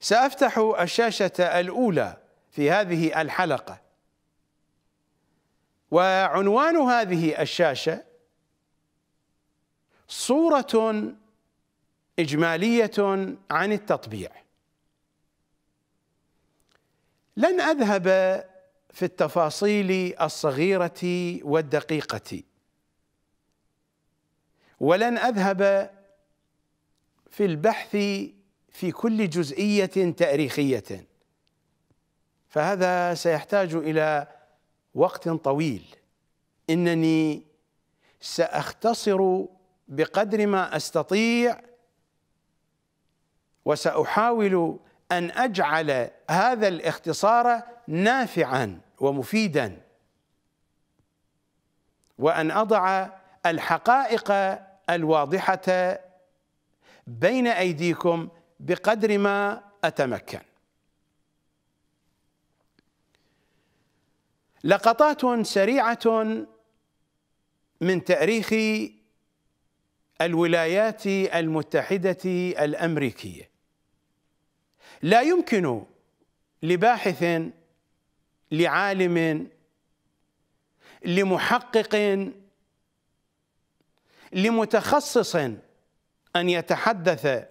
سأفتح الشاشة الأولى في هذه الحلقة وعنوان هذه الشاشة صورة إجمالية عن التطبيع لن أذهب في التفاصيل الصغيرة والدقيقة ولن أذهب في البحث في كل جزئيه تاريخيه فهذا سيحتاج الى وقت طويل انني ساختصر بقدر ما استطيع وساحاول ان اجعل هذا الاختصار نافعا ومفيدا وان اضع الحقائق الواضحه بين ايديكم بقدر ما أتمكن لقطات سريعة من تاريخ الولايات المتحدة الأمريكية لا يمكن لباحث لعالم لمحقق لمتخصص أن يتحدث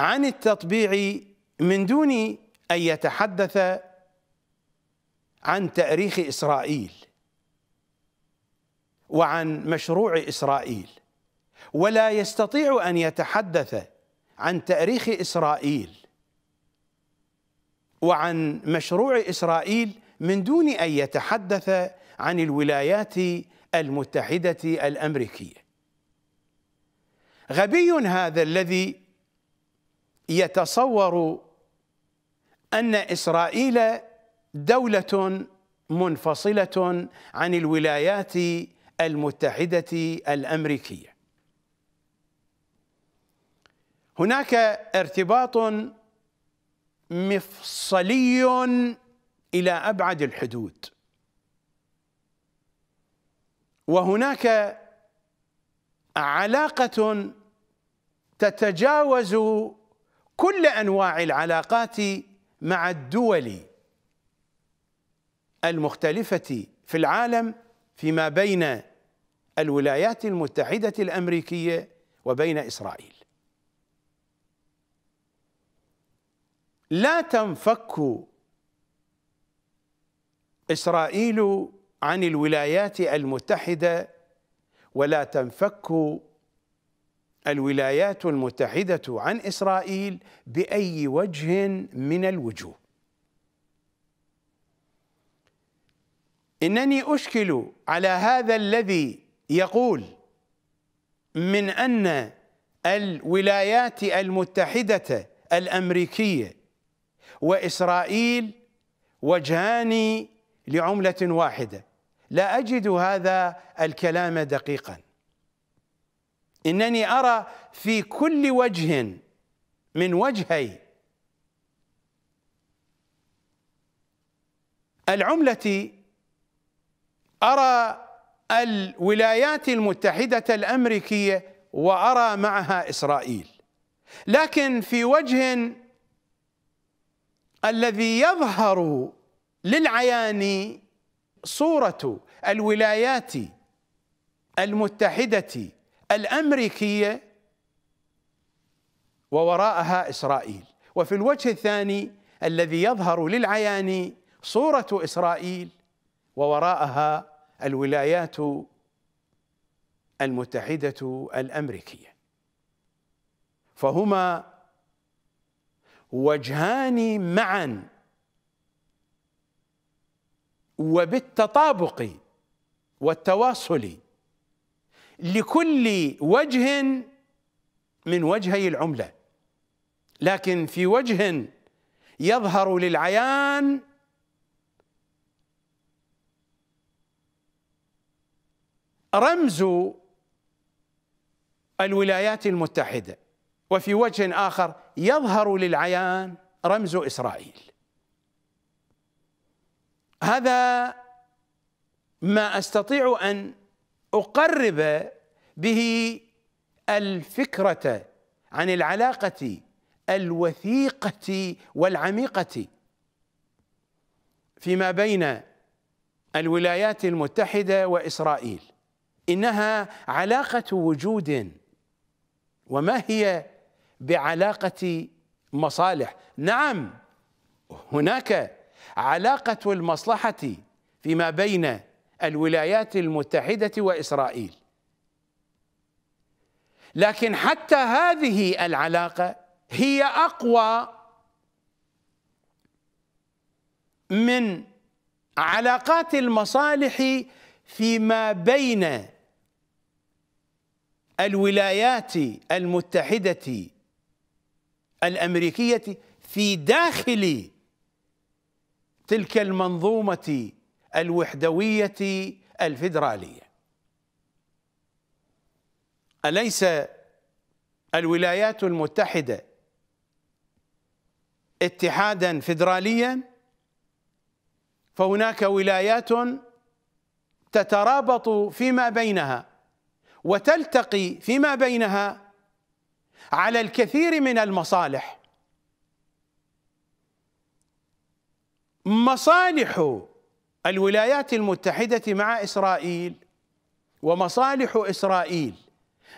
عن التطبيع من دون أن يتحدث عن تاريخ إسرائيل وعن مشروع إسرائيل ولا يستطيع أن يتحدث عن تاريخ إسرائيل وعن مشروع إسرائيل من دون أن يتحدث عن الولايات المتحدة الأمريكية غبي هذا الذي يتصور أن إسرائيل دولة منفصلة عن الولايات المتحدة الأمريكية هناك ارتباط مفصلي إلى أبعد الحدود وهناك علاقة تتجاوز كل انواع العلاقات مع الدول المختلفه في العالم فيما بين الولايات المتحده الامريكيه وبين اسرائيل لا تنفك اسرائيل عن الولايات المتحده ولا تنفك الولايات المتحدة عن إسرائيل بأي وجه من الوجوه إنني أشكل على هذا الذي يقول من أن الولايات المتحدة الأمريكية وإسرائيل وجهان لعملة واحدة لا أجد هذا الكلام دقيقاً انني ارى في كل وجه من وجهي العمله ارى الولايات المتحده الامريكيه وارى معها اسرائيل لكن في وجه الذي يظهر للعيان صوره الولايات المتحده الأمريكية ووراءها إسرائيل وفي الوجه الثاني الذي يظهر للعيان صورة إسرائيل ووراءها الولايات المتحدة الأمريكية فهما وجهان معا وبالتطابق والتواصل لكل وجه من وجهي العمله لكن في وجه يظهر للعيان رمز الولايات المتحده وفي وجه اخر يظهر للعيان رمز اسرائيل هذا ما استطيع ان اقرب به الفكره عن العلاقه الوثيقه والعميقه فيما بين الولايات المتحده واسرائيل انها علاقه وجود وما هي بعلاقه مصالح نعم هناك علاقه المصلحه فيما بين الولايات المتحدة وإسرائيل لكن حتى هذه العلاقة هي أقوى من علاقات المصالح فيما بين الولايات المتحدة الأمريكية في داخل تلك المنظومة الوحدوية الفيدرالية أليس الولايات المتحدة اتحادا فيدراليا فهناك ولايات تترابط فيما بينها وتلتقي فيما بينها على الكثير من المصالح مصالح الولايات المتحدة مع إسرائيل ومصالح إسرائيل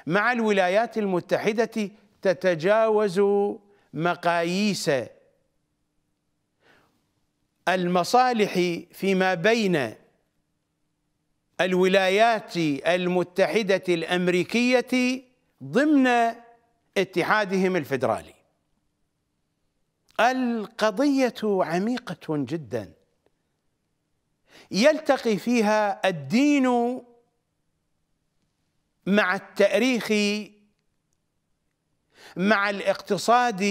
مع الولايات المتحدة تتجاوز مقاييس المصالح فيما بين الولايات المتحدة الأمريكية ضمن اتحادهم الفدرالي القضية عميقة جداً يلتقي فيها الدين مع التاريخ مع الاقتصاد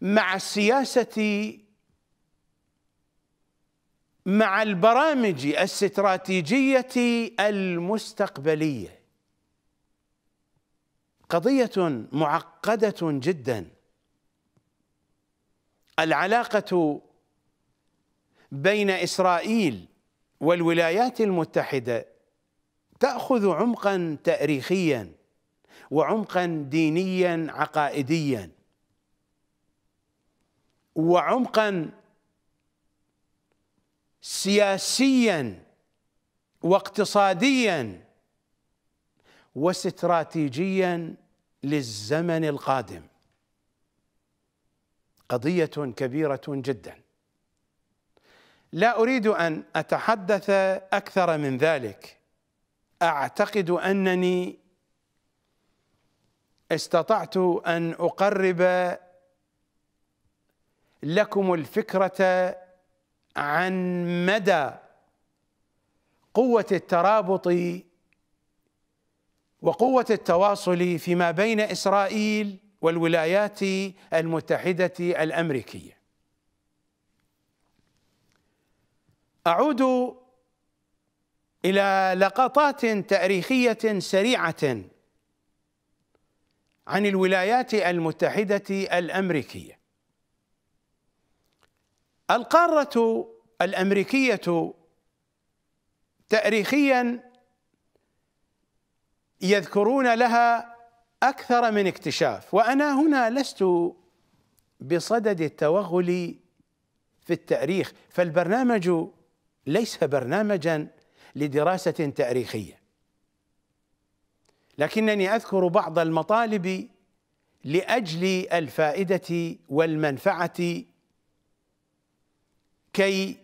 مع السياسه مع البرامج الاستراتيجيه المستقبليه قضيه معقده جدا العلاقه بين إسرائيل والولايات المتحدة تأخذ عمقا تاريخيا وعمقا دينيا عقائديا وعمقا سياسيا واقتصاديا واستراتيجيا للزمن القادم قضيه كبيره جدا لا اريد ان اتحدث اكثر من ذلك اعتقد انني استطعت ان اقرب لكم الفكره عن مدى قوه الترابط وقوه التواصل فيما بين اسرائيل والولايات المتحده الامريكيه أعود إلى لقطات تاريخية سريعة عن الولايات المتحدة الأمريكية القارة الأمريكية تاريخيا يذكرون لها أكثر من اكتشاف وأنا هنا لست بصدد التوغل في التاريخ فالبرنامج ليس برنامجا لدراسه تاريخيه لكنني اذكر بعض المطالب لاجل الفائده والمنفعه كي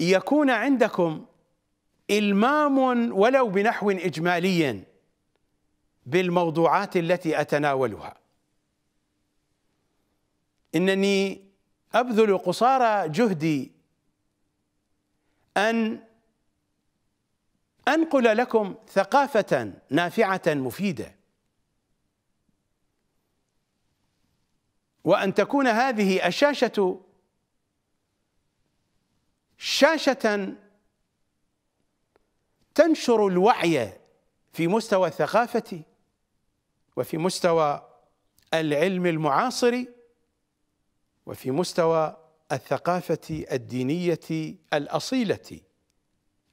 يكون عندكم المام ولو بنحو اجمالي بالموضوعات التي اتناولها انني ابذل قصارى جهدي أن أنقل لكم ثقافة نافعة مفيدة وأن تكون هذه الشاشة شاشة تنشر الوعي في مستوى الثقافة وفي مستوى العلم المعاصر وفي مستوى الثقافه الدينيه الاصيله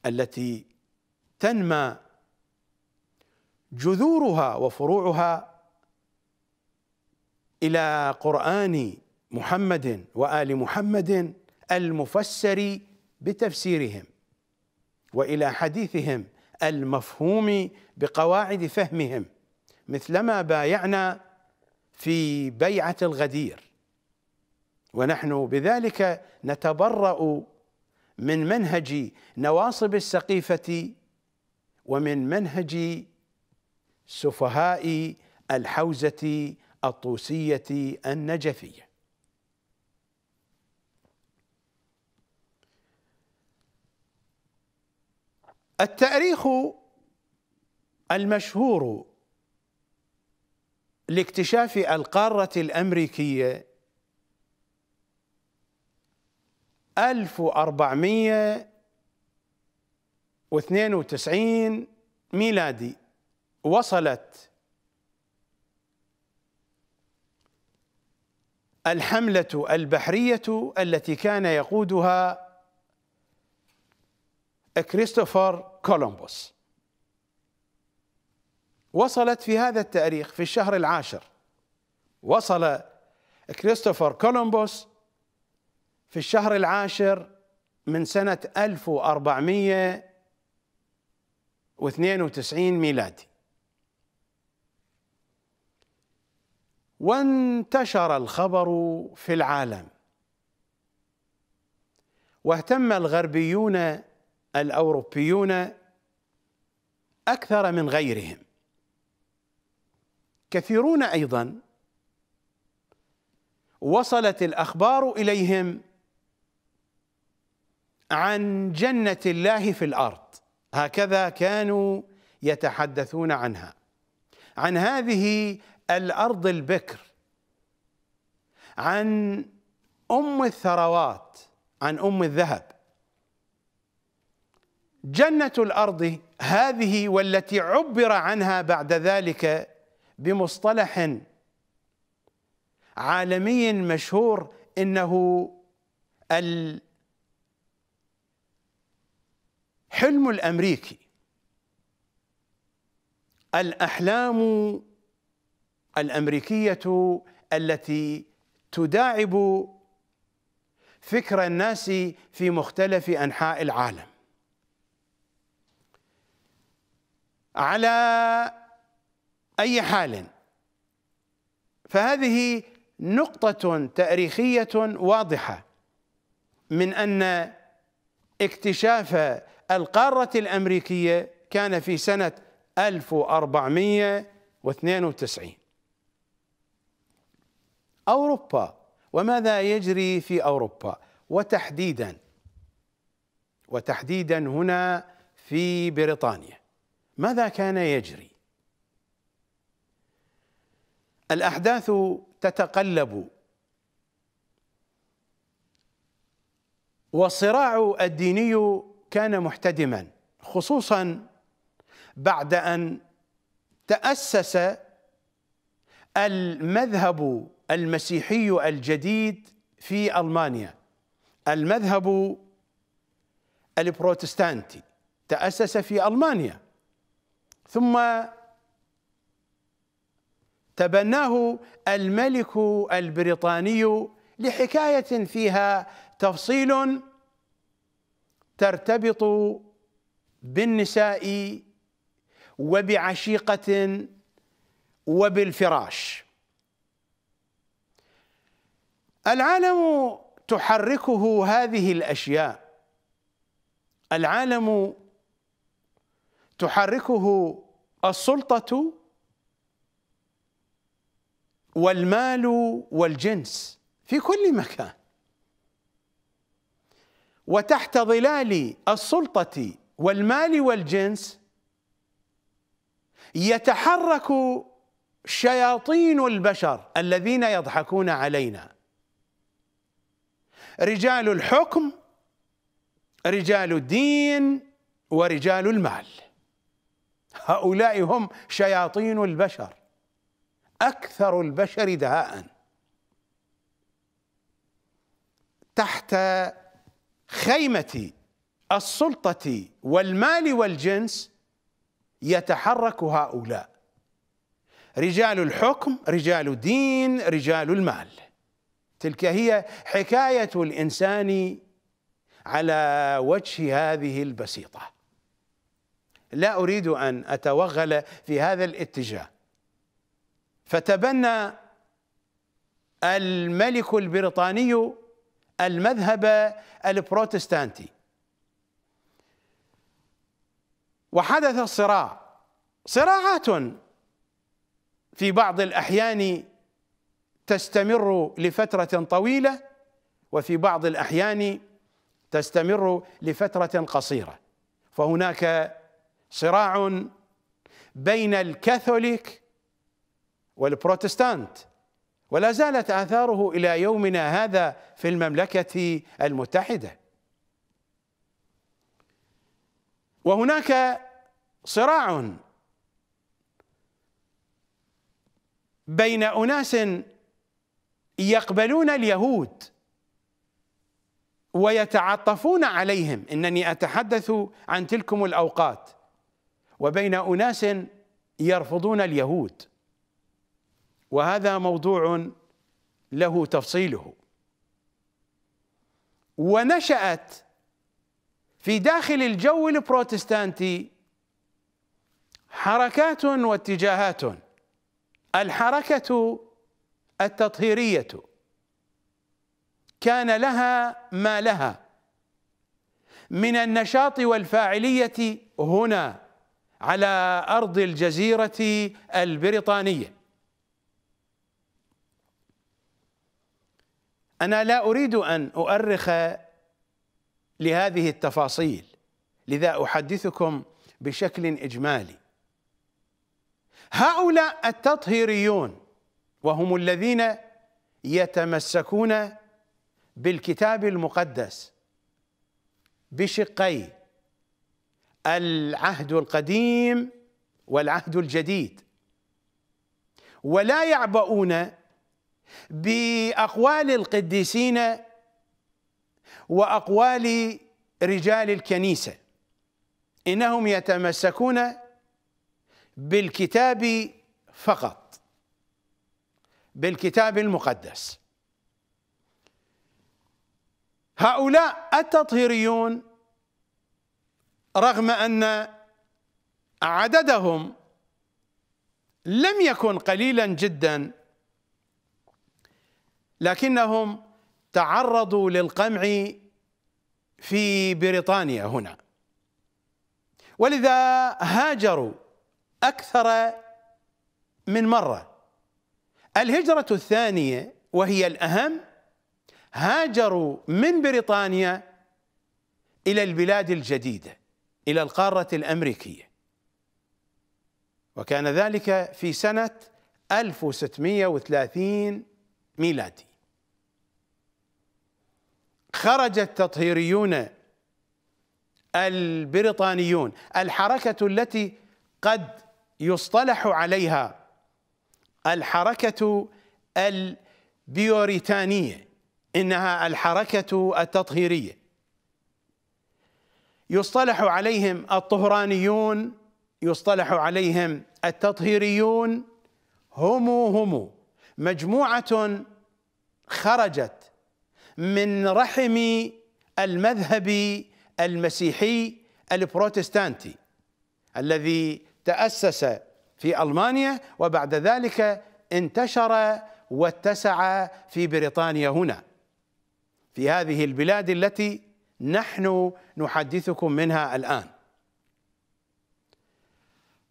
التي تنمى جذورها وفروعها الى قران محمد وال محمد المفسر بتفسيرهم والى حديثهم المفهوم بقواعد فهمهم مثلما بايعنا في بيعه الغدير ونحن بذلك نتبرأ من منهج نواصب السقيفة ومن منهج سفهاء الحوزة الطوسية النجفية التاريخ المشهور لاكتشاف القارة الأمريكية 1492 ميلادي وصلت الحملة البحرية التي كان يقودها كريستوفر كولومبوس وصلت في هذا التاريخ في الشهر العاشر وصل كريستوفر كولومبوس في الشهر العاشر من سنة 1492 ميلادي وانتشر الخبر في العالم واهتم الغربيون الأوروبيون أكثر من غيرهم كثيرون أيضا وصلت الأخبار إليهم عن جنة الله في الأرض هكذا كانوا يتحدثون عنها عن هذه الأرض البكر عن أم الثروات عن أم الذهب جنة الأرض هذه والتي عبر عنها بعد ذلك بمصطلح عالمي مشهور إنه ال حلم الامريكي الاحلام الامريكيه التي تداعب فكر الناس في مختلف انحاء العالم على اي حال فهذه نقطه تاريخيه واضحه من ان اكتشاف القارة الأمريكية كان في سنة 1492 أوروبا وماذا يجري في أوروبا وتحديدا وتحديدا هنا في بريطانيا ماذا كان يجري الأحداث تتقلب والصراع الديني كان محتدما خصوصا بعد ان تاسس المذهب المسيحي الجديد في المانيا المذهب البروتستانتي تاسس في المانيا ثم تبناه الملك البريطاني لحكايه فيها تفصيل ترتبط بالنساء وبعشيقة وبالفراش العالم تحركه هذه الأشياء العالم تحركه السلطة والمال والجنس في كل مكان وتحت ظلال السلطة والمال والجنس يتحرك شياطين البشر الذين يضحكون علينا رجال الحكم رجال الدين ورجال المال هؤلاء هم شياطين البشر اكثر البشر دهاء تحت خيمة السلطة والمال والجنس يتحرك هؤلاء رجال الحكم رجال الدين رجال المال تلك هي حكاية الإنسان على وجه هذه البسيطة لا أريد أن أتوغل في هذا الاتجاه فتبنى الملك البريطاني المذهب البروتستانتي وحدث الصراع صراعات في بعض الاحيان تستمر لفتره طويله وفي بعض الاحيان تستمر لفتره قصيره فهناك صراع بين الكاثوليك والبروتستانت ولا زالت آثاره إلى يومنا هذا في المملكة المتحدة وهناك صراع بين أناس يقبلون اليهود ويتعطفون عليهم انني اتحدث عن تلكم الاوقات وبين اناس يرفضون اليهود وهذا موضوع له تفصيله ونشأت في داخل الجو البروتستانتي حركات واتجاهات الحركة التطهيرية كان لها ما لها من النشاط والفاعلية هنا على أرض الجزيرة البريطانية انا لا اريد ان اؤرخ لهذه التفاصيل لذا احدثكم بشكل اجمالي هؤلاء التطهيريون وهم الذين يتمسكون بالكتاب المقدس بشقي العهد القديم والعهد الجديد ولا يعبؤون باقوال القديسين واقوال رجال الكنيسه انهم يتمسكون بالكتاب فقط بالكتاب المقدس هؤلاء التطهيريون رغم ان عددهم لم يكن قليلا جدا لكنهم تعرضوا للقمع في بريطانيا هنا ولذا هاجروا أكثر من مرة الهجرة الثانية وهي الأهم هاجروا من بريطانيا إلى البلاد الجديدة إلى القارة الأمريكية وكان ذلك في سنة 1630 ميلادي خرج التطهيريون البريطانيون الحركة التي قد يصطلح عليها الحركة البيوريتانية إنها الحركة التطهيرية يصطلح عليهم الطهرانيون يصطلح عليهم التطهيريون هم هم مجموعة خرجت من رحم المذهب المسيحي البروتستانتي الذي تأسس في ألمانيا وبعد ذلك انتشر واتسع في بريطانيا هنا في هذه البلاد التي نحن نحدثكم منها الآن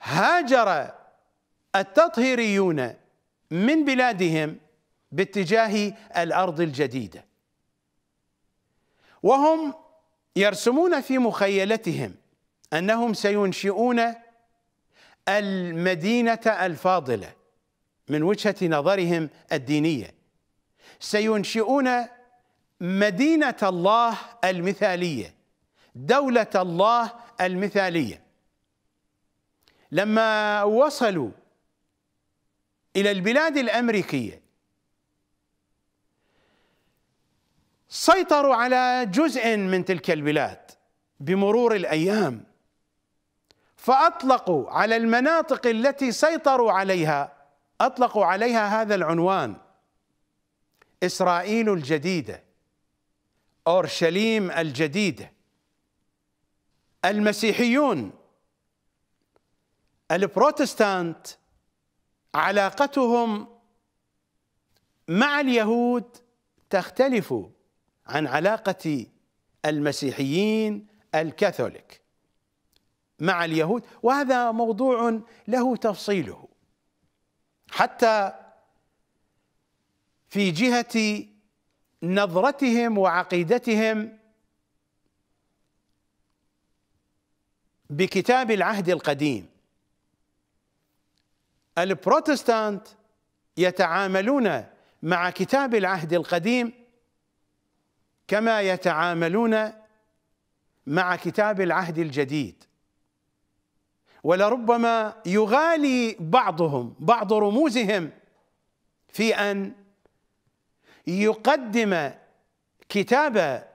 هاجر التطهيريون من بلادهم باتجاه الارض الجديده وهم يرسمون في مخيلتهم انهم سينشئون المدينه الفاضله من وجهه نظرهم الدينيه سينشئون مدينه الله المثاليه دوله الله المثاليه لما وصلوا إلى البلاد الأمريكية سيطروا على جزء من تلك البلاد بمرور الأيام فأطلقوا على المناطق التي سيطروا عليها أطلقوا عليها هذا العنوان إسرائيل الجديدة أورشليم الجديدة المسيحيون البروتستانت علاقتهم مع اليهود تختلف عن علاقة المسيحيين الكاثوليك مع اليهود وهذا موضوع له تفصيله حتى في جهة نظرتهم وعقيدتهم بكتاب العهد القديم البروتستانت يتعاملون مع كتاب العهد القديم كما يتعاملون مع كتاب العهد الجديد ولربما يغالي بعضهم بعض رموزهم في ان يقدم كتاب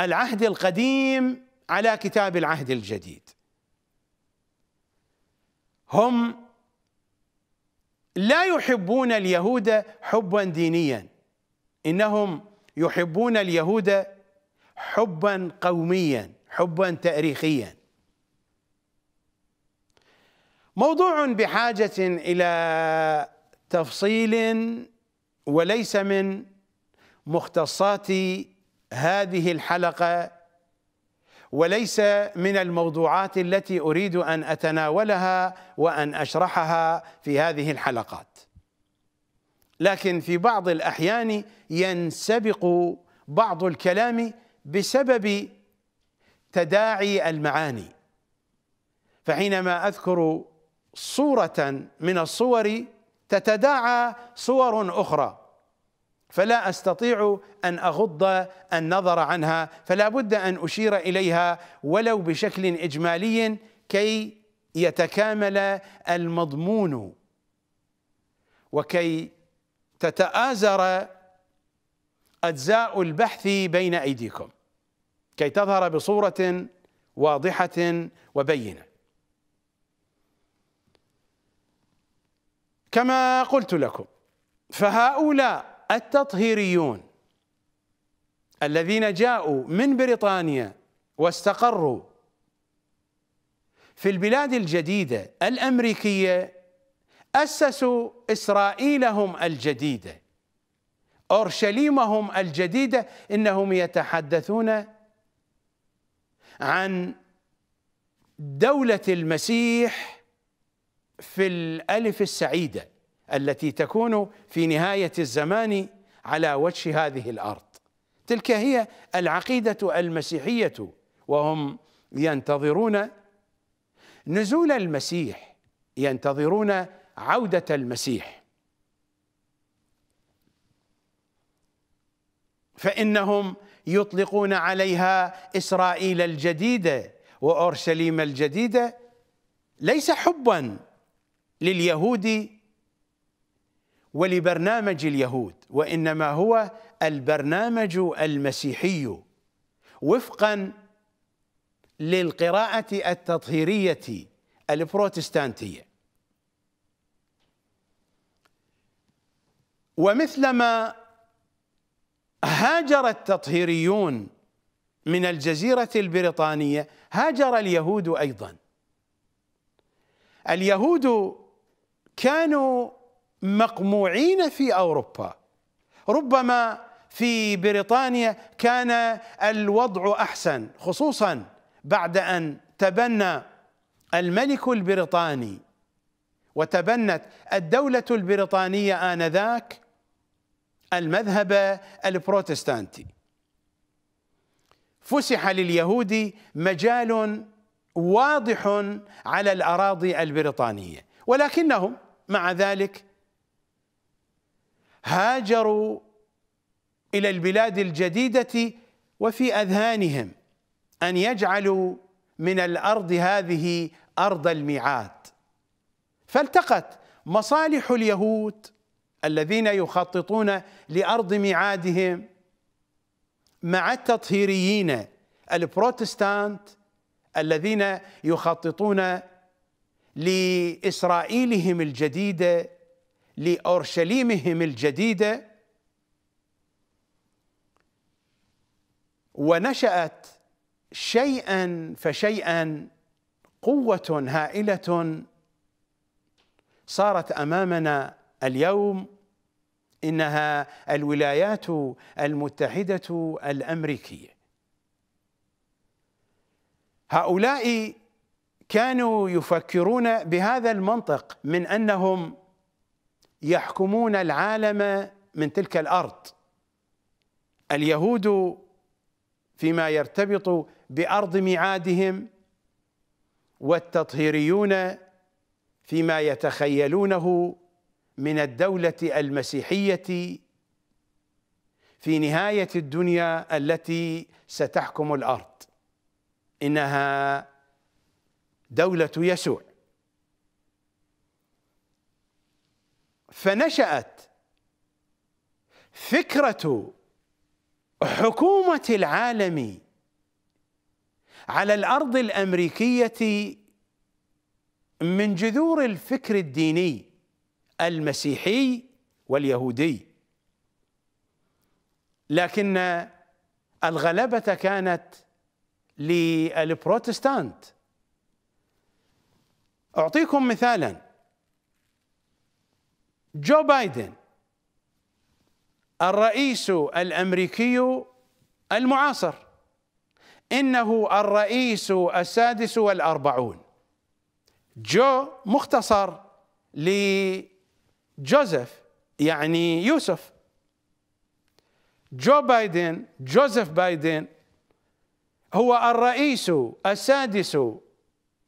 العهد القديم على كتاب العهد الجديد هم لا يحبون اليهود حبا دينيا انهم يحبون اليهود حبا قوميا حبا تاريخيا موضوع بحاجه الى تفصيل وليس من مختصات هذه الحلقه وليس من الموضوعات التي اريد ان اتناولها وان اشرحها في هذه الحلقات لكن في بعض الاحيان ينسبق بعض الكلام بسبب تداعي المعاني فحينما اذكر صوره من الصور تتداعى صور اخرى فلا استطيع ان اغض النظر عنها فلا بد ان اشير اليها ولو بشكل اجمالي كي يتكامل المضمون وكي تتآزر اجزاء البحث بين ايديكم كي تظهر بصوره واضحه وبينه كما قلت لكم فهؤلاء التطهيريون الذين جاءوا من بريطانيا واستقروا في البلاد الجديدة الأمريكية أسسوا إسرائيلهم الجديدة أورشليمهم الجديدة إنهم يتحدثون عن دولة المسيح في الألف السعيده التي تكون في نهايه الزمان على وجه هذه الارض تلك هي العقيده المسيحيه وهم ينتظرون نزول المسيح ينتظرون عوده المسيح فانهم يطلقون عليها اسرائيل الجديده واورشليم الجديده ليس حبا لليهود ولبرنامج اليهود وانما هو البرنامج المسيحي وفقا للقراءه التطهيريه البروتستانتيه ومثلما هاجر التطهيريون من الجزيره البريطانيه هاجر اليهود ايضا اليهود كانوا مقموعين في اوروبا ربما في بريطانيا كان الوضع احسن خصوصا بعد ان تبنى الملك البريطاني وتبنت الدوله البريطانيه انذاك المذهب البروتستانتي فسح لليهود مجال واضح على الاراضي البريطانيه ولكنهم مع ذلك هاجروا الى البلاد الجديده وفي اذهانهم ان يجعلوا من الارض هذه ارض الميعاد فالتقت مصالح اليهود الذين يخططون لارض ميعادهم مع التطهيريين البروتستانت الذين يخططون لاسرائيلهم الجديده لاورشليمهم الجديده ونشات شيئا فشيئا قوه هائله صارت امامنا اليوم انها الولايات المتحده الامريكيه هؤلاء كانوا يفكرون بهذا المنطق من انهم يحكمون العالم من تلك الارض اليهود فيما يرتبط بارض ميعادهم والتطهيريون فيما يتخيلونه من الدوله المسيحيه في نهايه الدنيا التي ستحكم الارض انها دوله يسوع فنشأت فكرة حكومة العالم على الأرض الأمريكية من جذور الفكر الديني المسيحي واليهودي لكن الغلبة كانت للبروتستانت أعطيكم مثالاً جو بايدن الرئيس الامريكي المعاصر انه الرئيس السادس والاربعون جو مختصر لجوزيف يعني يوسف جو بايدن جوزيف بايدن هو الرئيس السادس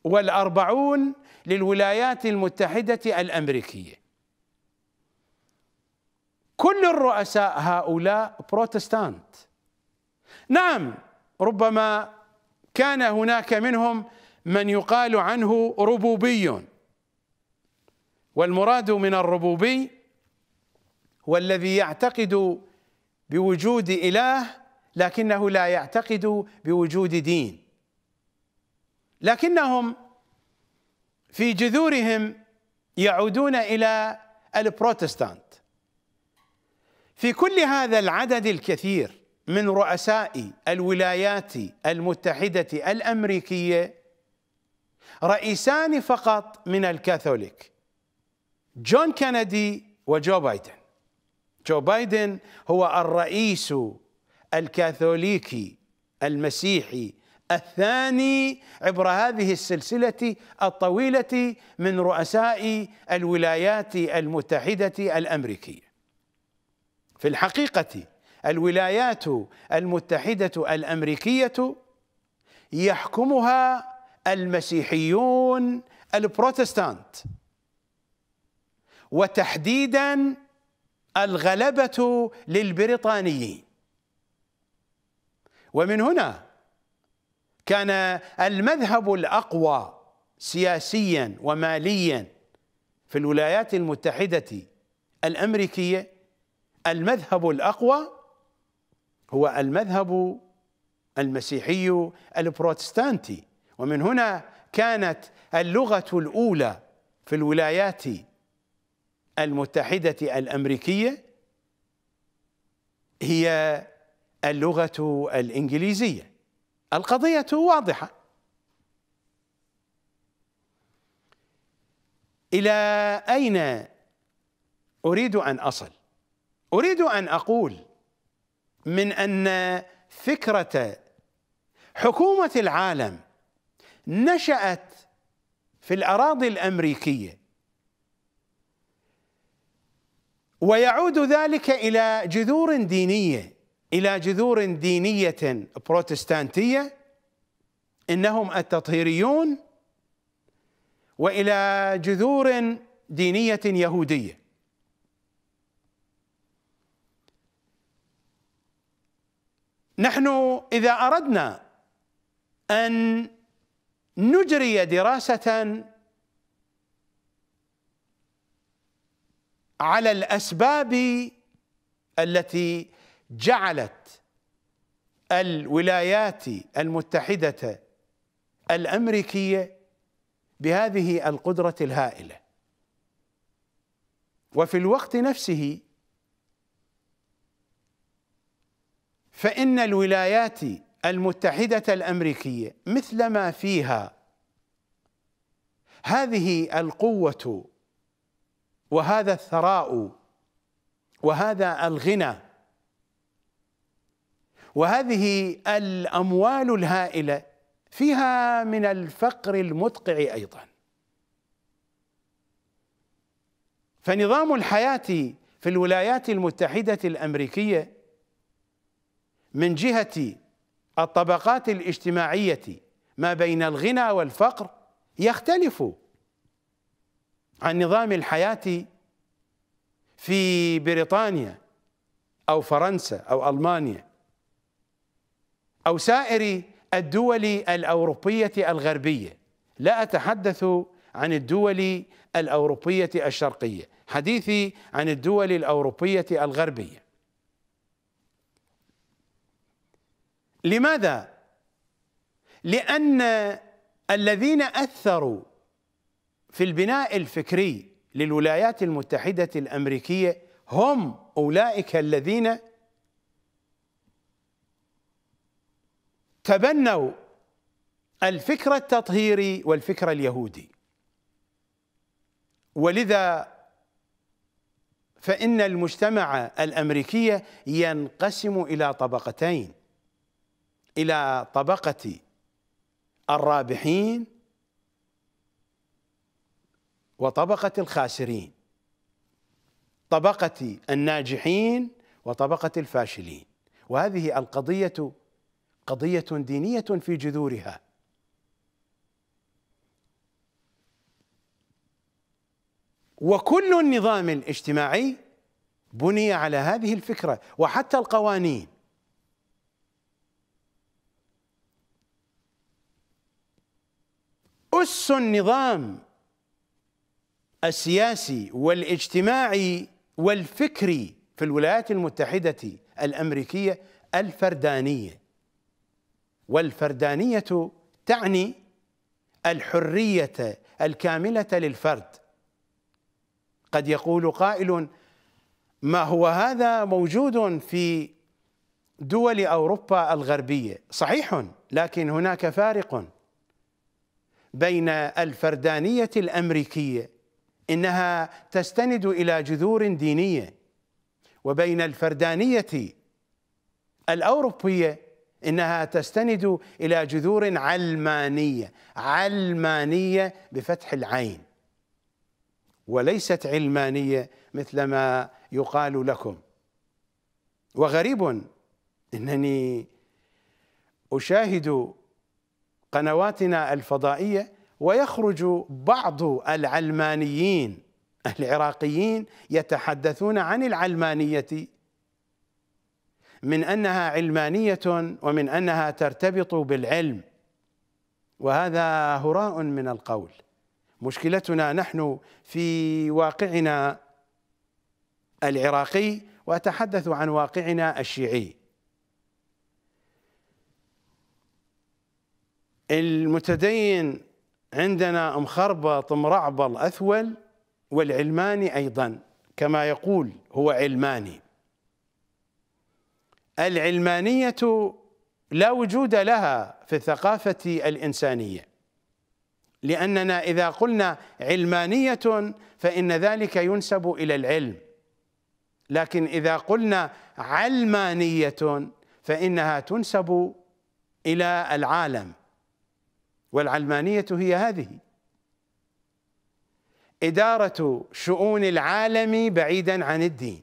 والأربعون للولايات المتحدة الأمريكية كل الرؤساء هؤلاء بروتستانت نعم ربما كان هناك منهم من يقال عنه ربوبي والمراد من الربوبي هو الذي يعتقد بوجود اله لكنه لا يعتقد بوجود دين لكنهم في جذورهم يعودون الى البروتستانت في كل هذا العدد الكثير من رؤساء الولايات المتحده الامريكيه رئيسان فقط من الكاثوليك جون كندي وجو بايدن جو بايدن هو الرئيس الكاثوليكي المسيحي الثاني عبر هذه السلسلة الطويلة من رؤساء الولايات المتحدة الأمريكية في الحقيقة الولايات المتحدة الأمريكية يحكمها المسيحيون البروتستانت وتحديدا الغلبة للبريطانيين ومن هنا كان المذهب الأقوى سياسيا وماليا في الولايات المتحدة الأمريكية المذهب الأقوى هو المذهب المسيحي البروتستانتي ومن هنا كانت اللغة الأولى في الولايات المتحدة الأمريكية هي اللغة الإنجليزية القضية واضحة إلى أين أريد أن أصل اريد ان اقول من ان فكره حكومه العالم نشات في الاراضي الامريكيه ويعود ذلك الى جذور دينيه الى جذور دينيه بروتستانتيه انهم التطهيريون والى جذور دينيه يهوديه نحن اذا اردنا ان نجري دراسه على الاسباب التي جعلت الولايات المتحده الامريكيه بهذه القدره الهائله وفي الوقت نفسه فإن الولايات المتحدة الأمريكية مثلما فيها هذه القوة وهذا الثراء وهذا الغنى وهذه الأموال الهائلة فيها من الفقر المدقع أيضا فنظام الحياة في الولايات المتحدة الأمريكية من جهة الطبقات الاجتماعية ما بين الغنى والفقر يختلف عن نظام الحياة في بريطانيا أو فرنسا أو ألمانيا أو سائر الدول الأوروبية الغربية لا أتحدث عن الدول الأوروبية الشرقية حديثي عن الدول الأوروبية الغربية لماذا؟ لأن الذين أثروا في البناء الفكري للولايات المتحدة الأمريكية هم أولئك الذين تبنوا الفكر التطهيري والفكر اليهودي ولذا فإن المجتمع الأمريكي ينقسم إلى طبقتين إلى طبقة الرابحين وطبقة الخاسرين طبقة الناجحين وطبقة الفاشلين وهذه القضية قضية دينية في جذورها وكل النظام الاجتماعي بني على هذه الفكرة وحتى القوانين أس النظام السياسي والاجتماعي والفكري في الولايات المتحدة الأمريكية الفردانية والفردانية تعني الحرية الكاملة للفرد قد يقول قائل ما هو هذا موجود في دول أوروبا الغربية صحيح لكن هناك فارق بين الفردانية الأمريكية إنها تستند إلى جذور دينية وبين الفردانية الأوروبية إنها تستند إلى جذور علمانية علمانية بفتح العين وليست علمانية مثل ما يقال لكم وغريب أنني أشاهد قنواتنا الفضائيه ويخرج بعض العلمانيين العراقيين يتحدثون عن العلمانيه من انها علمانيه ومن انها ترتبط بالعلم وهذا هراء من القول مشكلتنا نحن في واقعنا العراقي واتحدث عن واقعنا الشيعي المتدين عندنا مخربط مرعبل أثول والعلماني أيضا كما يقول هو علماني العلمانية لا وجود لها في الثقافة الإنسانية لأننا إذا قلنا علمانية فإن ذلك ينسب إلى العلم لكن إذا قلنا علمانية فإنها تنسب إلى العالم والعلمانية هي هذه إدارة شؤون العالم بعيدا عن الدين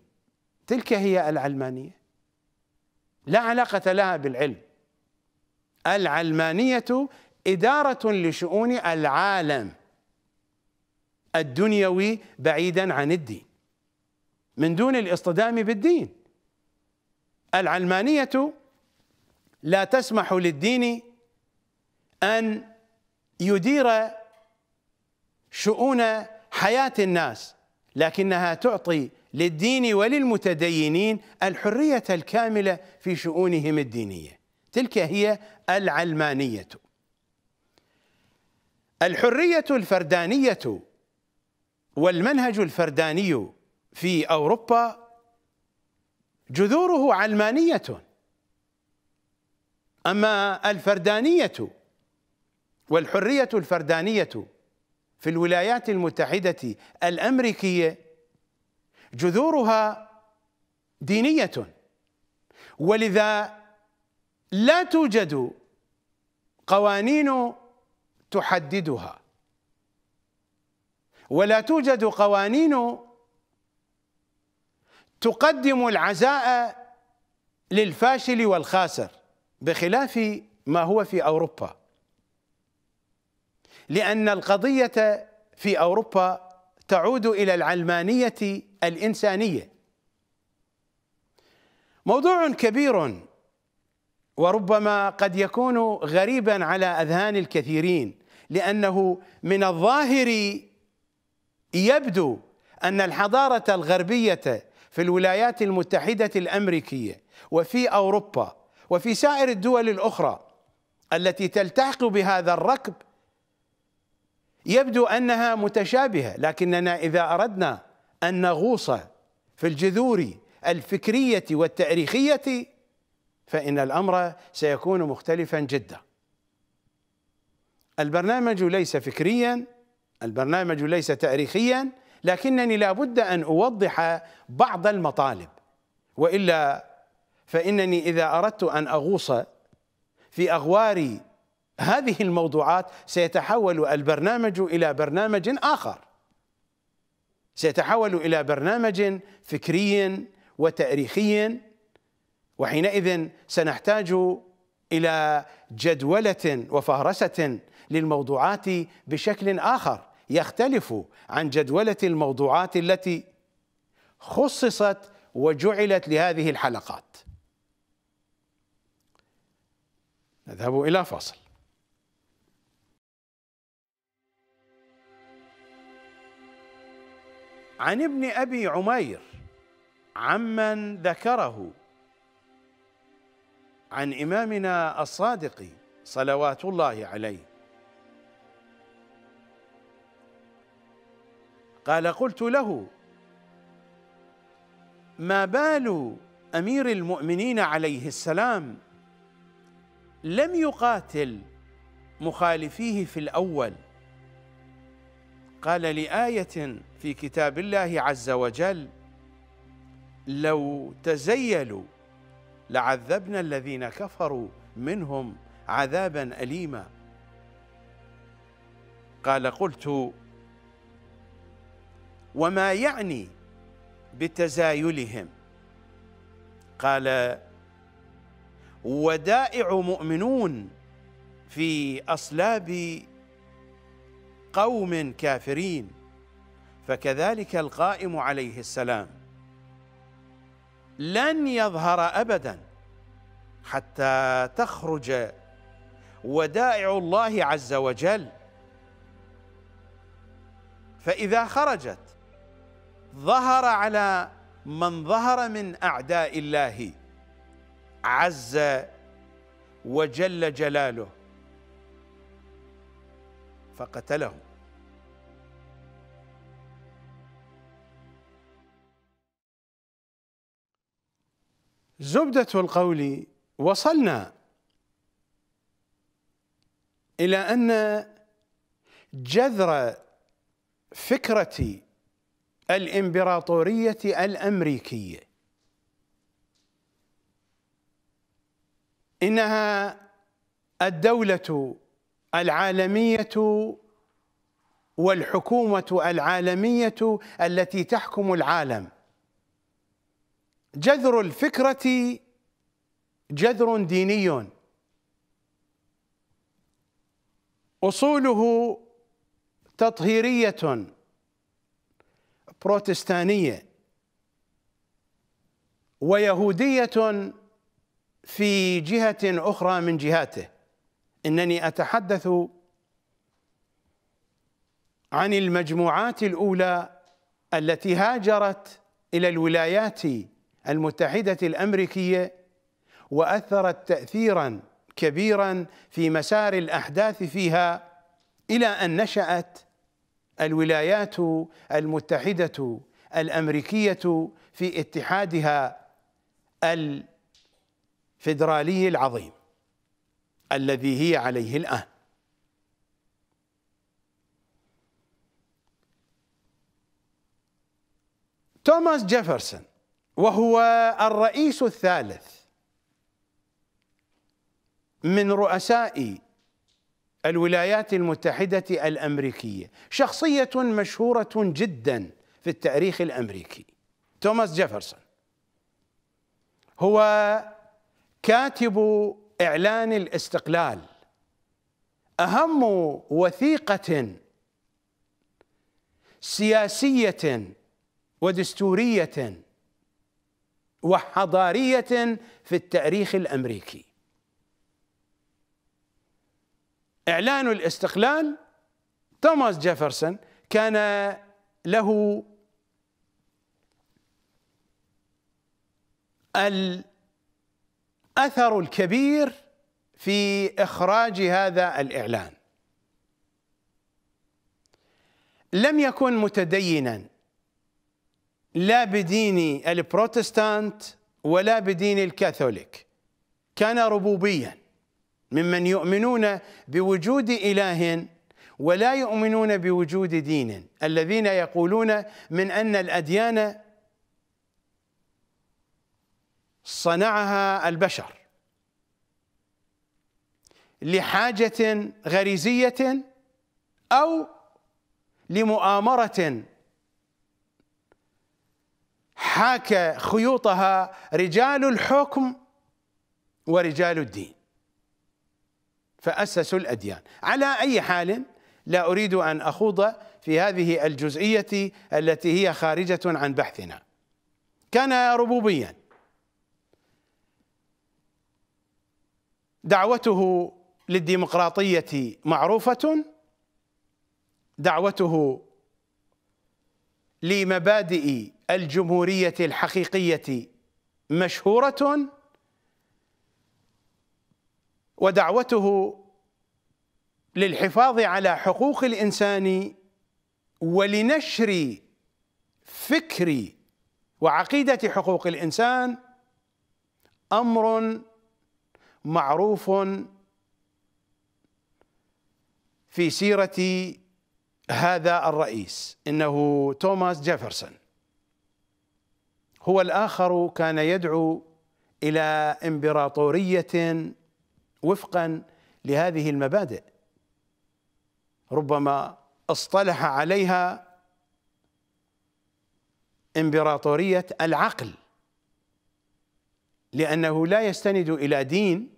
تلك هي العلمانية لا علاقة لها بالعلم العلمانية إدارة لشؤون العالم الدنيوي بعيدا عن الدين من دون الاصطدام بالدين العلمانية لا تسمح للدين أن يدير شؤون حياة الناس لكنها تعطي للدين وللمتدينين الحرية الكاملة في شؤونهم الدينية تلك هي العلمانية الحرية الفردانية والمنهج الفرداني في أوروبا جذوره علمانية أما الفردانية والحرية الفردانية في الولايات المتحدة الأمريكية جذورها دينية ولذا لا توجد قوانين تحددها ولا توجد قوانين تقدم العزاء للفاشل والخاسر بخلاف ما هو في اوروبا لأن القضية في أوروبا تعود إلى العلمانية الإنسانية موضوع كبير وربما قد يكون غريبا على أذهان الكثيرين لأنه من الظاهر يبدو أن الحضارة الغربية في الولايات المتحدة الأمريكية وفي أوروبا وفي سائر الدول الأخرى التي تلتحق بهذا الركب يبدو انها متشابهه لكننا اذا اردنا ان نغوص في الجذور الفكريه والتاريخيه فان الامر سيكون مختلفا جدا البرنامج ليس فكريا البرنامج ليس تاريخيا لكنني لابد ان اوضح بعض المطالب والا فانني اذا اردت ان اغوص في اغوار هذه الموضوعات سيتحول البرنامج إلى برنامج آخر سيتحول إلى برنامج فكري وتاريخي وحينئذ سنحتاج إلى جدولة وفهرسة للموضوعات بشكل آخر يختلف عن جدولة الموضوعات التي خصصت وجعلت لهذه الحلقات نذهب إلى فاصل عن ابن ابي عمير عمن ذكره عن امامنا الصادق صلوات الله عليه قال قلت له ما بال امير المؤمنين عليه السلام لم يقاتل مخالفيه في الاول قال لآية في كتاب الله عز وجل لو تزيلوا لعذبنا الذين كفروا منهم عذابا أليما قال قلت وما يعني بتزايلهم قال ودائع مؤمنون في أصلاب قوم كافرين فكذلك القائم عليه السلام لن يظهر ابدا حتى تخرج ودائع الله عز وجل فاذا خرجت ظهر على من ظهر من اعداء الله عز وجل جلاله فقتلهم زبدة القول وصلنا إلى أن جذر فكرة الإمبراطورية الأمريكية إنها الدولة العالمية والحكومة العالمية التي تحكم العالم جذر الفكرة جذر ديني أصوله تطهيرية بروتستانية ويهودية في جهة أخرى من جهاته إنني أتحدث عن المجموعات الأولى التي هاجرت إلى الولايات المتحدة الأمريكية وأثرت تأثيرا كبيرا في مسار الأحداث فيها إلى أن نشأت الولايات المتحدة الأمريكية في اتحادها الفيدرالي العظيم الذي هي عليه الآن توماس جيفرسون وهو الرئيس الثالث من رؤساء الولايات المتحدة الأمريكية شخصية مشهورة جدا في التاريخ الأمريكي توماس جيفرسون هو كاتب إعلان الاستقلال أهم وثيقة سياسية ودستورية وحضارية في التاريخ الأمريكي إعلان الاستقلال توماس جيفرسون كان له الأثر الكبير في إخراج هذا الإعلان لم يكن متدينا لا بدين البروتستانت ولا بدين الكاثوليك كان ربوبيا ممن يؤمنون بوجود إله ولا يؤمنون بوجود دين الذين يقولون من أن الأديان صنعها البشر لحاجة غريزية أو لمؤامرة حاك خيوطها رجال الحكم ورجال الدين فأسسوا الأديان على أي حال لا أريد أن أخوض في هذه الجزئية التي هي خارجة عن بحثنا كان ربوبيا دعوته للديمقراطية معروفة دعوته لمبادئ الجمهورية الحقيقية مشهورة ودعوته للحفاظ على حقوق الإنسان ولنشر فكر وعقيدة حقوق الإنسان أمر معروف في سيرة هذا الرئيس إنه توماس جيفرسون هو الاخر كان يدعو الى امبراطوريه وفقا لهذه المبادئ ربما اصطلح عليها امبراطوريه العقل لانه لا يستند الى دين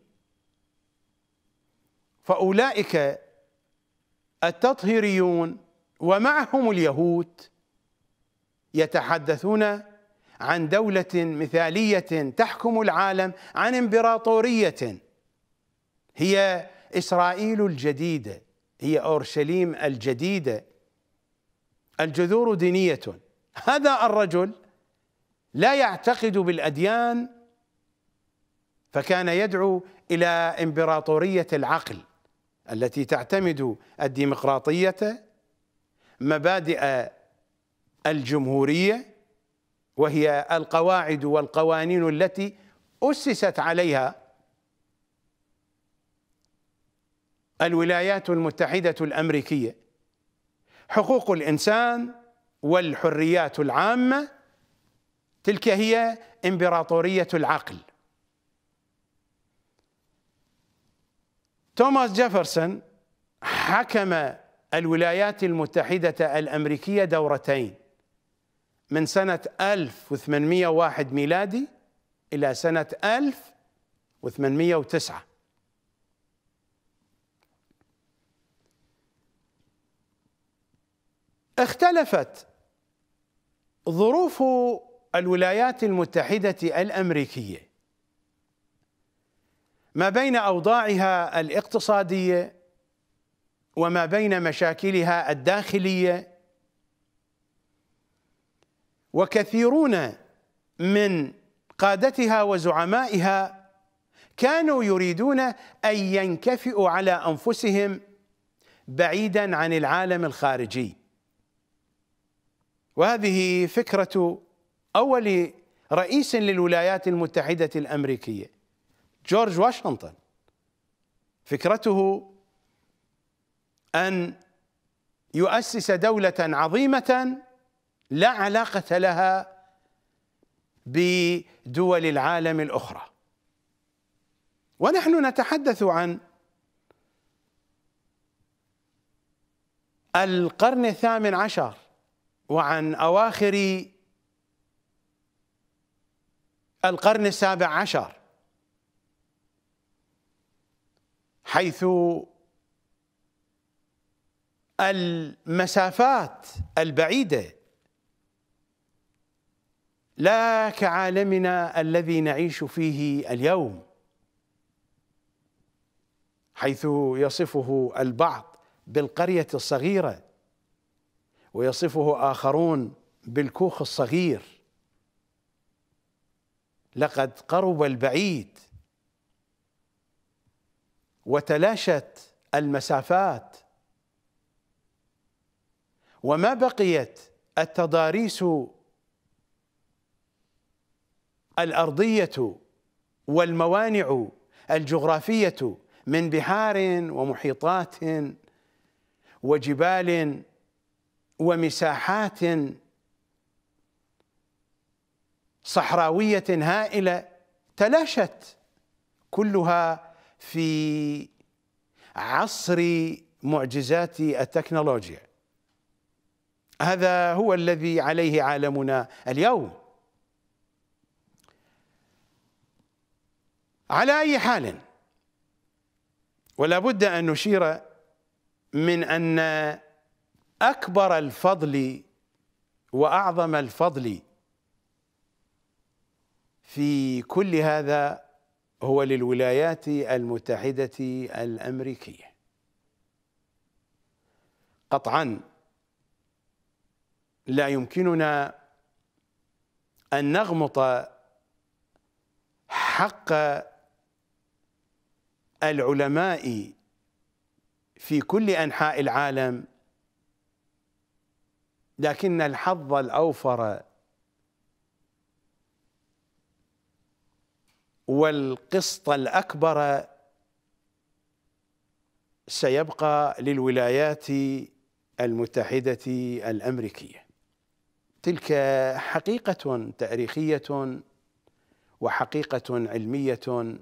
فاولئك التطهيريون ومعهم اليهود يتحدثون عن دولة مثالية تحكم العالم عن امبراطورية هي إسرائيل الجديدة هي أورشليم الجديدة الجذور دينية هذا الرجل لا يعتقد بالأديان فكان يدعو إلى إمبراطورية العقل التي تعتمد الديمقراطية مبادئ الجمهورية وهي القواعد والقوانين التي أسست عليها الولايات المتحدة الأمريكية حقوق الإنسان والحريات العامة تلك هي إمبراطورية العقل توماس جيفرسون حكم الولايات المتحدة الأمريكية دورتين من سنة 1801 ميلادي إلى سنة 1809 اختلفت ظروف الولايات المتحدة الأمريكية ما بين أوضاعها الاقتصادية وما بين مشاكلها الداخلية وكثيرون من قادتها وزعمائها كانوا يريدون ان ينكفئوا على انفسهم بعيدا عن العالم الخارجي وهذه فكره اول رئيس للولايات المتحده الامريكيه جورج واشنطن فكرته ان يؤسس دوله عظيمه لا علاقة لها بدول العالم الأخرى ونحن نتحدث عن القرن الثامن عشر وعن أواخر القرن السابع عشر حيث المسافات البعيده لا كعالمنا الذي نعيش فيه اليوم حيث يصفه البعض بالقريه الصغيره ويصفه اخرون بالكوخ الصغير لقد قرب البعيد وتلاشت المسافات وما بقيت التضاريس الارضيه والموانع الجغرافيه من بحار ومحيطات وجبال ومساحات صحراويه هائله تلاشت كلها في عصر معجزات التكنولوجيا هذا هو الذي عليه عالمنا اليوم على أي حال ولا بد أن نشير من أن أكبر الفضل وأعظم الفضل في كل هذا هو للولايات المتحدة الأمريكية قطعا لا يمكننا أن نغمط حق العلماء في كل انحاء العالم لكن الحظ الاوفر والقسط الاكبر سيبقى للولايات المتحده الامريكيه تلك حقيقه تاريخيه وحقيقه علميه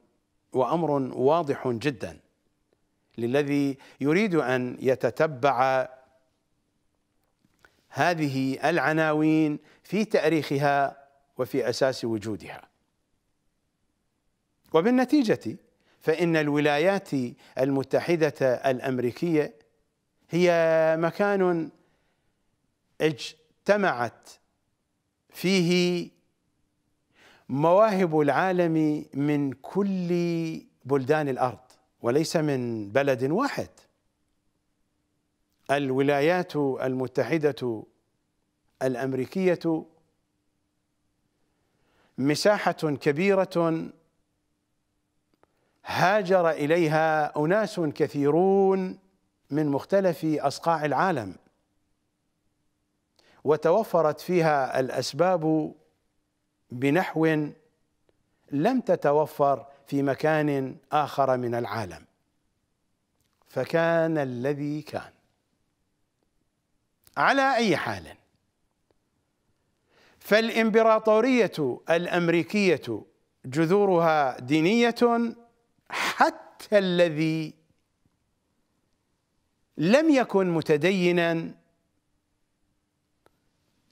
وامر واضح جدا للذي يريد ان يتتبع هذه العناوين في تاريخها وفي اساس وجودها وبالنتيجه فان الولايات المتحده الامريكيه هي مكان اجتمعت فيه مواهب العالم من كل بلدان الارض وليس من بلد واحد الولايات المتحده الامريكيه مساحه كبيره هاجر اليها اناس كثيرون من مختلف اصقاع العالم وتوفرت فيها الاسباب بنحو لم تتوفر في مكان اخر من العالم فكان الذي كان على اي حال فالامبراطوريه الامريكيه جذورها دينيه حتى الذي لم يكن متدينا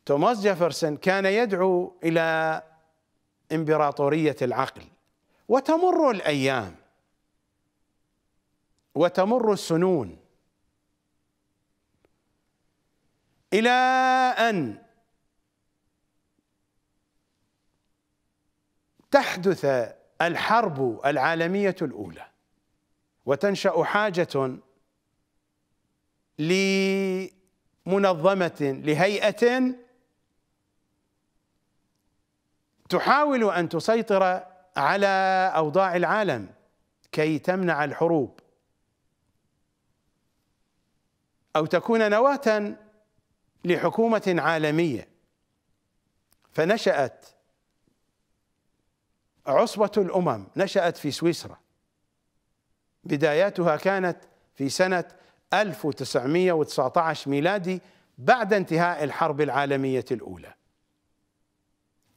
توماس جيفرسون كان يدعو الى امبراطوريه العقل وتمر الايام وتمر السنون الى ان تحدث الحرب العالميه الاولى وتنشا حاجه لمنظمه لهيئه تحاول ان تسيطر على اوضاع العالم كي تمنع الحروب او تكون نواه لحكومه عالميه فنشات عصبه الامم نشات في سويسرا بداياتها كانت في سنه 1919 ميلادي بعد انتهاء الحرب العالميه الاولى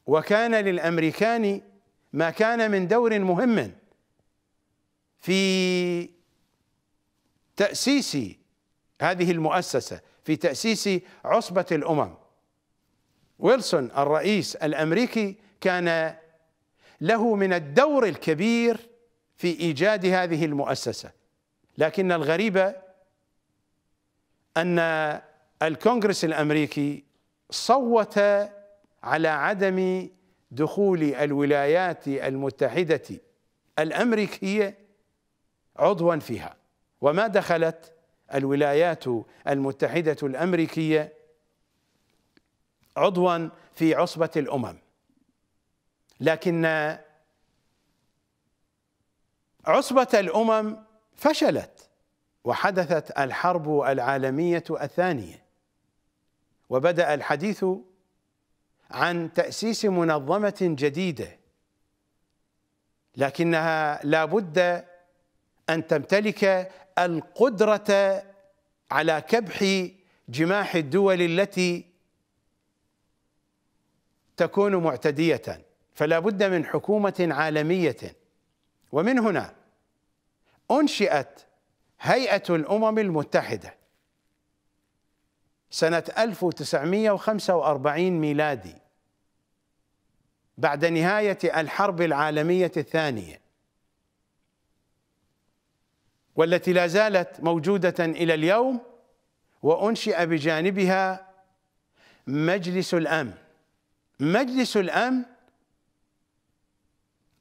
وكان للامريكان ما كان من دور مهم في تاسيس هذه المؤسسه في تاسيس عصبه الامم ويلسون الرئيس الامريكي كان له من الدور الكبير في ايجاد هذه المؤسسه لكن الغريب ان الكونغرس الامريكي صوت على عدم دخول الولايات المتحدة الأمريكية عضوا فيها وما دخلت الولايات المتحدة الأمريكية عضوا في عصبة الأمم لكن عصبة الأمم فشلت وحدثت الحرب العالمية الثانية وبدأ الحديث عن تأسيس منظمة جديدة لكنها لا بد أن تمتلك القدرة على كبح جماح الدول التي تكون معتدية فلا بد من حكومة عالمية ومن هنا أنشئت هيئة الأمم المتحدة سنة 1945 ميلادي بعد نهاية الحرب العالمية الثانية والتي لا زالت موجودة إلى اليوم وأنشئ بجانبها مجلس الأمن مجلس الأمن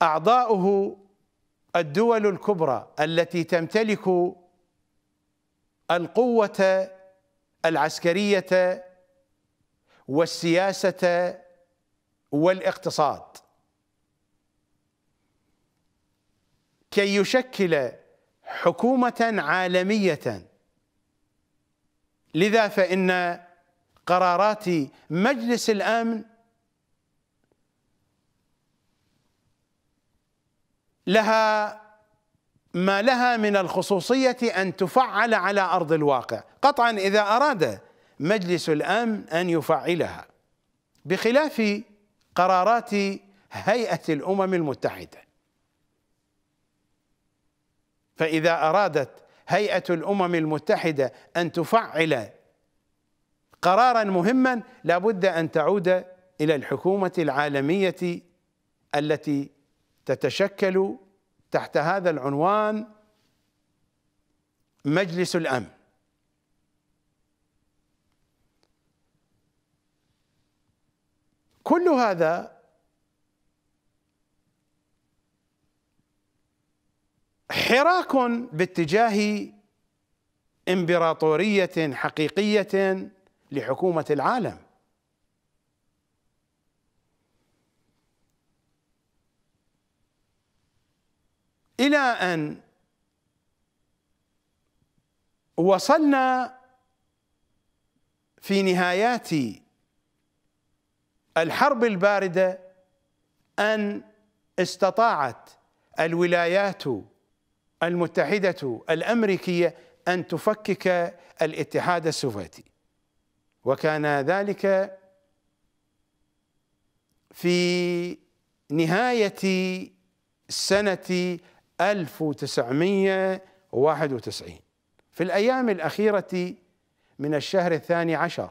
أعضاؤه الدول الكبرى التي تمتلك القوة العسكريه والسياسه والاقتصاد كي يشكل حكومه عالميه لذا فان قرارات مجلس الامن لها ما لها من الخصوصية أن تفعل على أرض الواقع قطعا إذا أراد مجلس الأمن أن يفعلها بخلاف قرارات هيئة الأمم المتحدة فإذا أرادت هيئة الأمم المتحدة أن تفعل قرارا مهما لابد أن تعود إلى الحكومة العالمية التي تتشكل تحت هذا العنوان مجلس الامن كل هذا حراك باتجاه امبراطوريه حقيقيه لحكومه العالم الى ان وصلنا في نهايات الحرب البارده ان استطاعت الولايات المتحده الامريكيه ان تفكك الاتحاد السوفيتي وكان ذلك في نهايه سنه 1991 في الأيام الأخيرة من الشهر الثاني عشر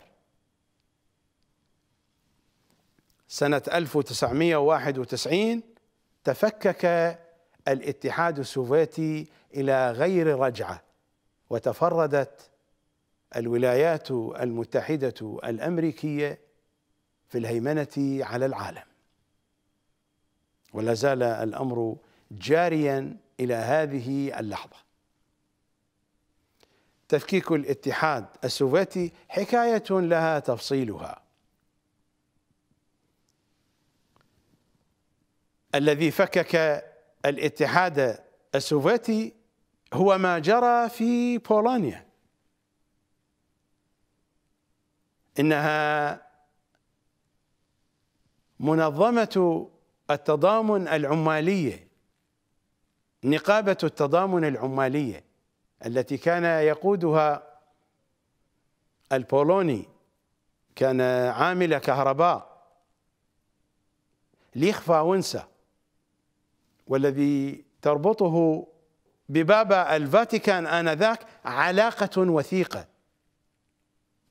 سنة 1991 تفكك الاتحاد السوفيتي إلى غير رجعة وتفردت الولايات المتحدة الأمريكية في الهيمنة على العالم ولا زال الأمر جاريا الى هذه اللحظه. تفكيك الاتحاد السوفيتي حكايه لها تفصيلها. الذي فكك الاتحاد السوفيتي هو ما جرى في بولونيا انها منظمه التضامن العماليه نقابة التضامن العمالية التي كان يقودها البولوني كان عامل كهرباء ليخفى ونسى والذي تربطه ببابا الفاتيكان آنذاك علاقة وثيقة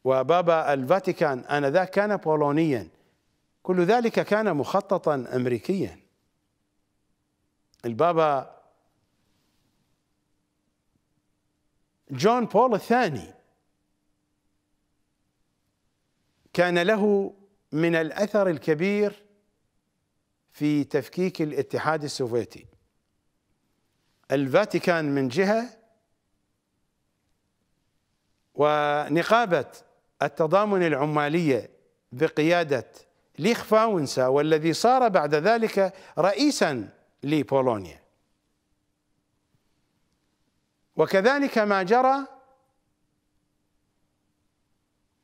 وبابا الفاتيكان آنذاك كان بولونيا كل ذلك كان مخططا أمريكيا البابا جون بول الثاني كان له من الاثر الكبير في تفكيك الاتحاد السوفيتي الفاتيكان من جهه ونقابه التضامن العماليه بقياده ليخ فاونسا والذي صار بعد ذلك رئيسا لبولونيا وكذلك ما جرى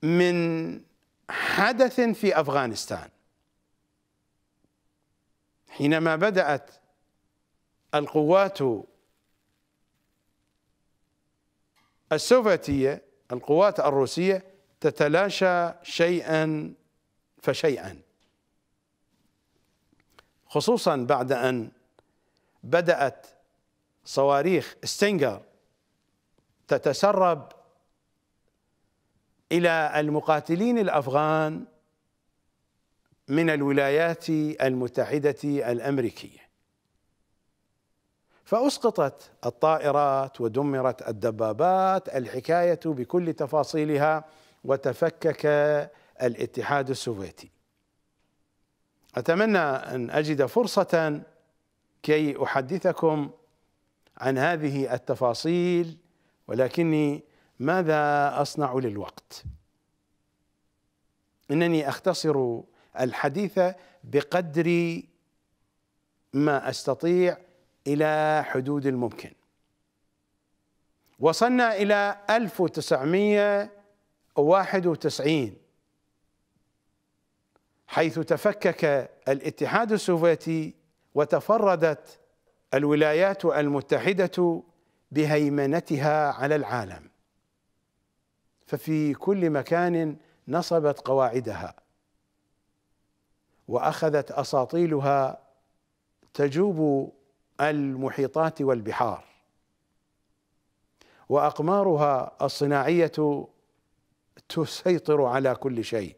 من حدث في افغانستان حينما بدات القوات السوفيتيه القوات الروسيه تتلاشى شيئا فشيئا خصوصا بعد ان بدات صواريخ ستينجر تتسرب الى المقاتلين الافغان من الولايات المتحده الامريكيه فاسقطت الطائرات ودمرت الدبابات الحكايه بكل تفاصيلها وتفكك الاتحاد السوفيتي اتمنى ان اجد فرصه كي احدثكم عن هذه التفاصيل ولكني ماذا اصنع للوقت انني اختصر الحديث بقدر ما استطيع الى حدود الممكن وصلنا الى 1991 حيث تفكك الاتحاد السوفيتي وتفردت الولايات المتحده بهيمنتها على العالم ففي كل مكان نصبت قواعدها واخذت اساطيلها تجوب المحيطات والبحار واقمارها الصناعيه تسيطر على كل شيء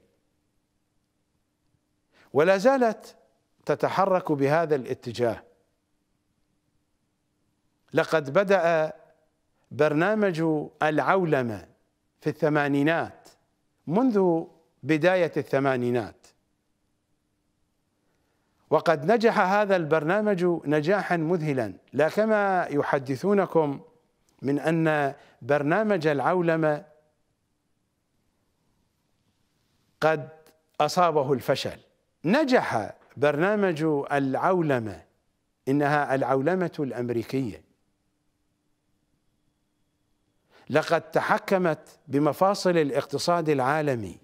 ولا زالت تتحرك بهذا الاتجاه لقد بدأ برنامج العولمة في الثمانينات منذ بداية الثمانينات وقد نجح هذا البرنامج نجاحا مذهلا لا كما يحدثونكم من أن برنامج العولمة قد أصابه الفشل نجح برنامج العولمة إنها العولمة الأمريكية لقد تحكمت بمفاصل الاقتصاد العالمي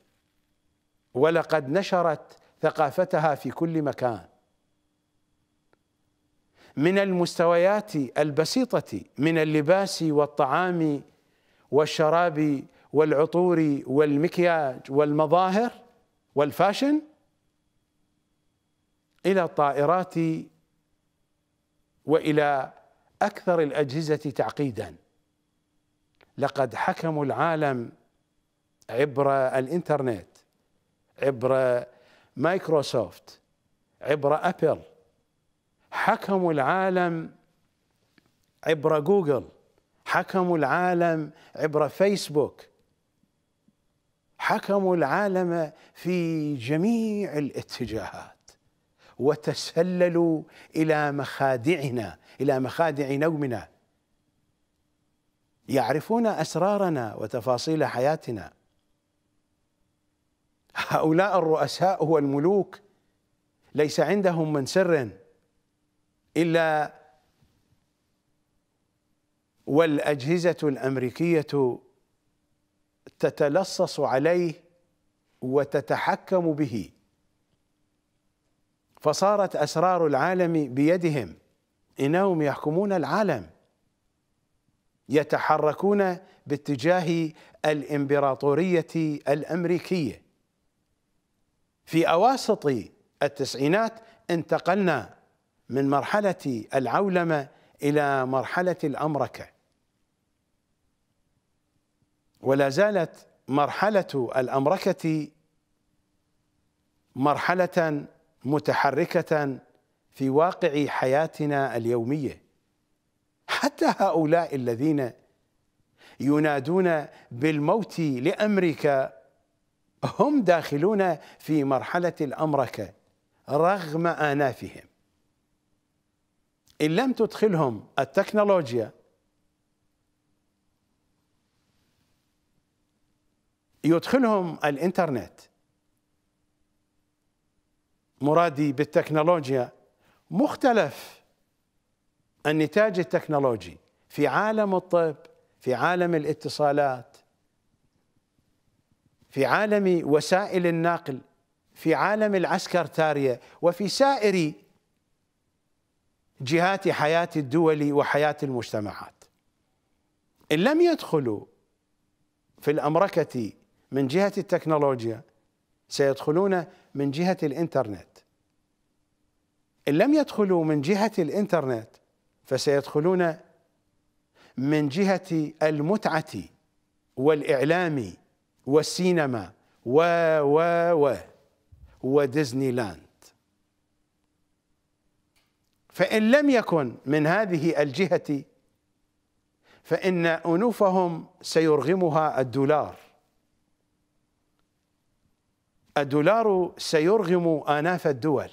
ولقد نشرت ثقافتها في كل مكان من المستويات البسيطه من اللباس والطعام والشراب والعطور والمكياج والمظاهر والفاشن الى الطائرات والى اكثر الاجهزه تعقيدا لقد حكموا العالم عبر الانترنت عبر مايكروسوفت عبر ابل حكموا العالم عبر جوجل حكموا العالم عبر فيسبوك حكموا العالم في جميع الاتجاهات وتسللوا الى مخادعنا الى مخادع نومنا يعرفون اسرارنا وتفاصيل حياتنا هؤلاء الرؤساء والملوك ليس عندهم من سر الا والاجهزه الامريكيه تتلصص عليه وتتحكم به فصارت اسرار العالم بيدهم انهم يحكمون العالم يتحركون باتجاه الامبراطوريه الامريكيه في اواسط التسعينات انتقلنا من مرحله العولمه الى مرحله الامركه ولا زالت مرحله الامركه مرحله متحركه في واقع حياتنا اليوميه حتى هؤلاء الذين ينادون بالموت لامريكا هم داخلون في مرحله الامركه رغم انافهم ان لم تدخلهم التكنولوجيا يدخلهم الانترنت مرادي بالتكنولوجيا مختلف النتاج التكنولوجي في عالم الطب في عالم الاتصالات في عالم وسائل النقل في عالم العسكرتارية وفي سائر جهات حياة الدول وحياة المجتمعات إن لم يدخلوا في الأمركة من جهة التكنولوجيا سيدخلون من جهة الإنترنت إن لم يدخلوا من جهة الإنترنت فسيدخلون من جهة المتعة والإعلام والسينما و و و وديزني لاند فإن لم يكن من هذه الجهة فإن أنوفهم سيرغمها الدولار الدولار سيرغم آناف الدول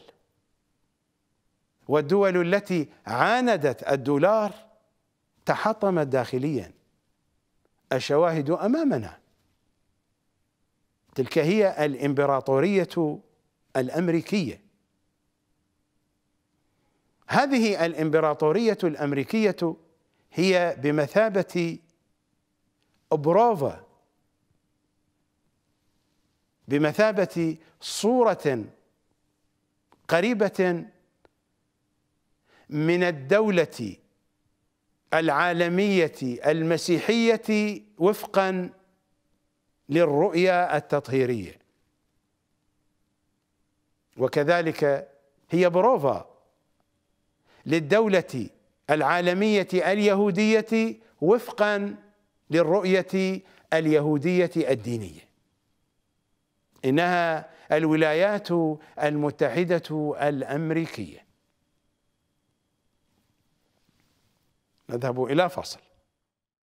والدول التي عاندت الدولار تحطمت داخليا الشواهد امامنا تلك هي الامبراطوريه الامريكيه هذه الامبراطوريه الامريكيه هي بمثابه بروفا بمثابه صوره قريبه من الدولة العالمية المسيحية وفقا للرؤية التطهيرية وكذلك هي بروفا للدولة العالمية اليهودية وفقا للرؤية اليهودية الدينية إنها الولايات المتحدة الأمريكية نذهب إلى فاصل